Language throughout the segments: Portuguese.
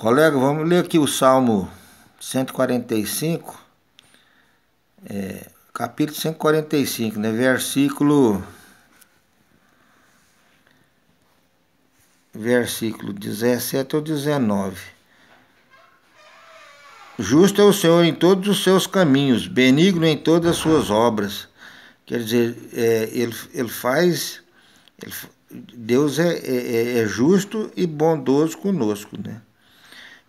Colega, vamos ler aqui o Salmo 145, é, capítulo 145, né, versículo, versículo 17 ou 19. Justo é o Senhor em todos os seus caminhos, benigno em todas as suas obras. Quer dizer, é, ele, ele faz, ele, Deus é, é, é, é justo e bondoso conosco, né?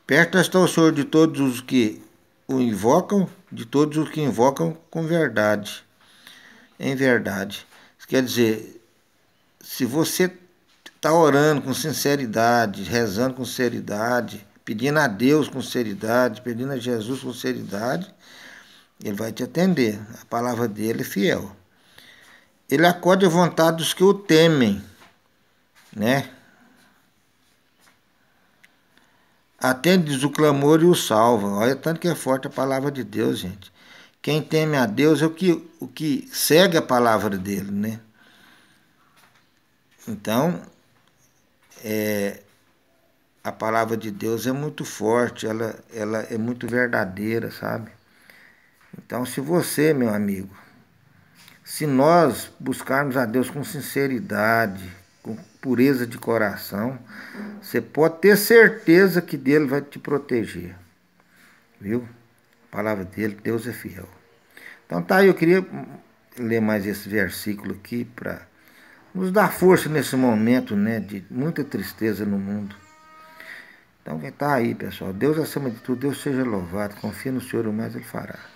Perto está o Senhor de todos os que o invocam, de todos os que invocam com verdade, em verdade. Isso quer dizer, se você está orando com sinceridade, rezando com seriedade, pedindo a Deus com seriedade, pedindo a Jesus com seriedade, ele vai te atender. A palavra dele é fiel. Ele acode à vontade dos que o temem, né? Atendes o clamor e o salva. Olha tanto que é forte a palavra de Deus, gente. Quem teme a Deus é o que, o que segue a palavra dele, né? Então, é, a palavra de Deus é muito forte, ela, ela é muito verdadeira, sabe? Então, se você, meu amigo, se nós buscarmos a Deus com sinceridade, com pureza de coração, você pode ter certeza que dele vai te proteger. Viu? A palavra dele, Deus é fiel. Então tá, eu queria ler mais esse versículo aqui para nos dar força nesse momento, né, de muita tristeza no mundo. Então quem está aí, pessoal, Deus acima de tudo, Deus seja louvado, confia no Senhor, o mais Ele fará.